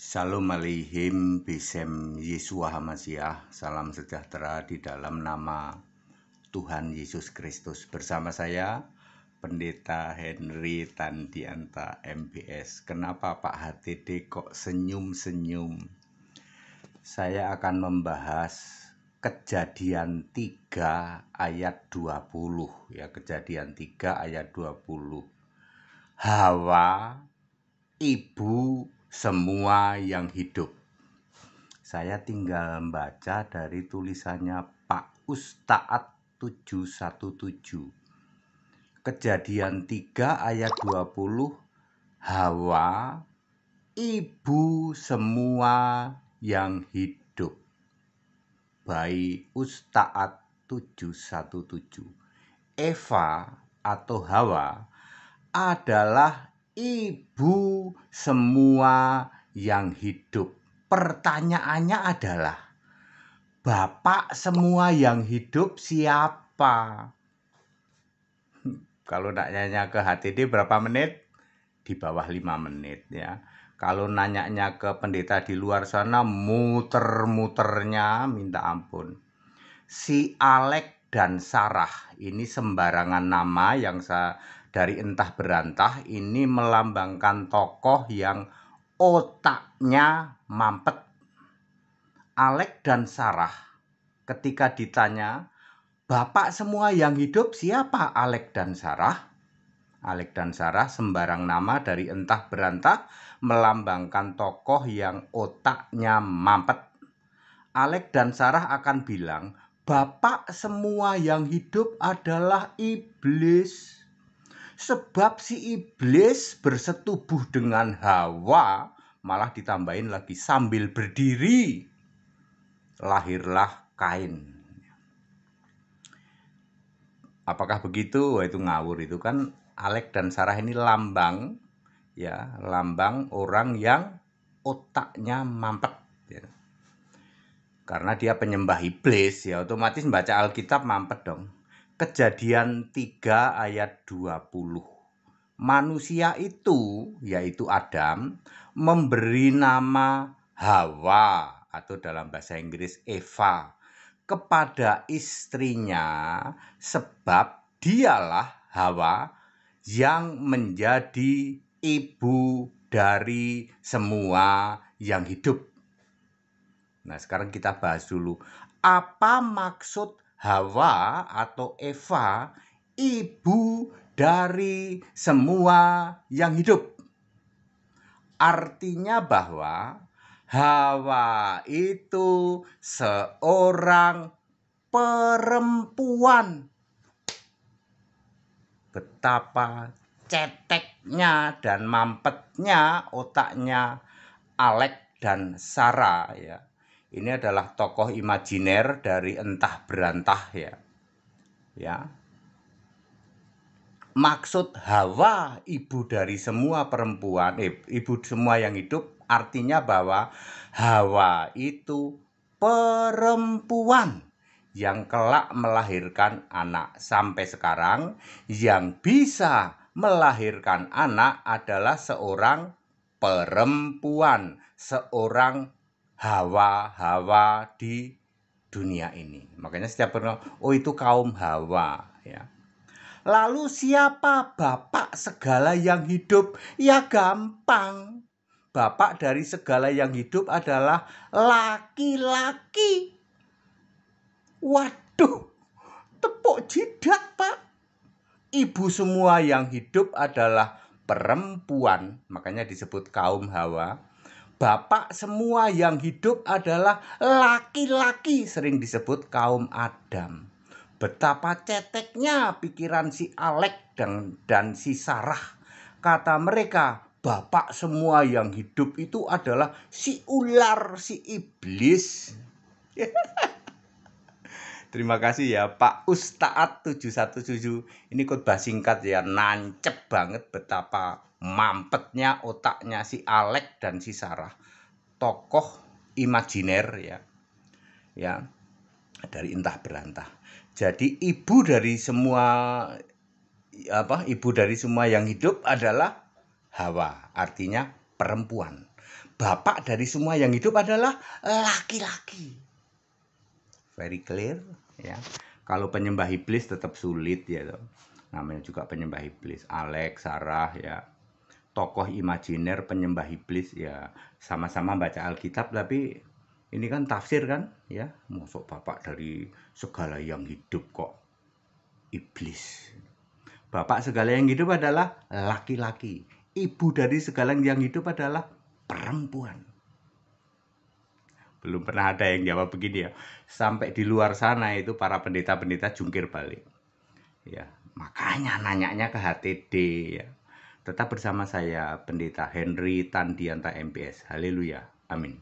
Salam alaihim bisem Yesua Hamasiah, salam sejahtera di dalam nama Tuhan Yesus Kristus. Bersama saya, Pendeta Henry Tandianta MBS. Kenapa Pak HTD kok senyum-senyum? Saya akan membahas kejadian 3 ayat 20 ya kejadian 3 ayat 20 Hawa ibu semua yang hidup. Saya tinggal membaca dari tulisannya Pak Ustaat 717. Kejadian 3 ayat 20 Hawa ibu semua yang hidup. Baik Ustaat 717. Eva atau Hawa adalah ibu semua yang hidup. Pertanyaannya adalah, bapak semua yang hidup siapa? Kalau nanyanya ke HTD berapa menit? Di bawah 5 menit ya. Kalau nanyanya ke pendeta di luar sana muter-muternya minta ampun. Si Alek dan Sarah ini sembarangan nama yang saya dari entah berantah ini melambangkan tokoh yang otaknya mampet. Alek dan Sarah ketika ditanya, "Bapak semua yang hidup siapa Alek dan Sarah?" Alek dan Sarah sembarang nama dari entah berantah melambangkan tokoh yang otaknya mampet. Alek dan Sarah akan bilang, "Bapak semua yang hidup adalah iblis." Sebab si iblis bersetubuh dengan Hawa, malah ditambahin lagi sambil berdiri. Lahirlah Kain. Apakah begitu? Wah, itu ngawur itu kan Alek dan Sarah ini lambang ya, lambang orang yang otaknya mampet ya. Karena dia penyembah iblis ya otomatis baca Alkitab mampet dong. Kejadian 3 ayat 20. Manusia itu, yaitu Adam, memberi nama Hawa atau dalam bahasa Inggris Eva kepada istrinya sebab dialah Hawa yang menjadi ibu dari semua yang hidup. Nah, sekarang kita bahas dulu apa maksud Hawa atau Eva ibu dari semua yang hidup. Artinya bahwa Hawa itu seorang perempuan. Betapa ceteknya dan mampetnya otaknya Alek dan Sarah ya ini adalah tokoh imajiner dari entah berantah ya. Ya. Maksud Hawa ibu dari semua perempuan, eh, ibu semua yang hidup artinya bahwa Hawa itu perempuan yang kelak melahirkan anak. Sampai sekarang yang bisa melahirkan anak adalah seorang perempuan, seorang hawa-hawa di dunia ini. Makanya setiap orang, oh itu kaum hawa ya. Lalu siapa bapak segala yang hidup? Ya gampang. Bapak dari segala yang hidup adalah laki-laki. Waduh, tepuk jidat, Pak. Ibu semua yang hidup adalah perempuan, makanya disebut kaum Hawa bapak semua yang hidup adalah laki-laki sering disebut kaum Adam. Betapa ceteknya pikiran si Alek dan, dan si Sarah. Kata mereka, bapak semua yang hidup itu adalah si ular, si iblis. Terima kasih ya Pak Ustaat 717. Ini khotbah singkat ya, nancep banget betapa mampetnya otaknya si Alek dan si Sarah. Tokoh imajiner ya. Ya. Dari entah berantah. Jadi ibu dari semua apa? Ibu dari semua yang hidup adalah Hawa, artinya perempuan. Bapak dari semua yang hidup adalah laki-laki very clear ya kalau penyembah iblis tetap sulit ya toh. namanya juga penyembah iblis Alex Sarah ya tokoh imajiner penyembah iblis ya sama-sama baca Alkitab tapi ini kan tafsir kan ya masuk bapak dari segala yang hidup kok iblis bapak segala yang hidup adalah laki-laki ibu dari segala yang hidup adalah perempuan belum pernah ada yang jawab begini ya sampai di luar sana itu para pendeta-pendeta jungkir balik ya makanya nanyanya ke HTD ya tetap bersama saya pendeta Henry Tandianta MPS haleluya amin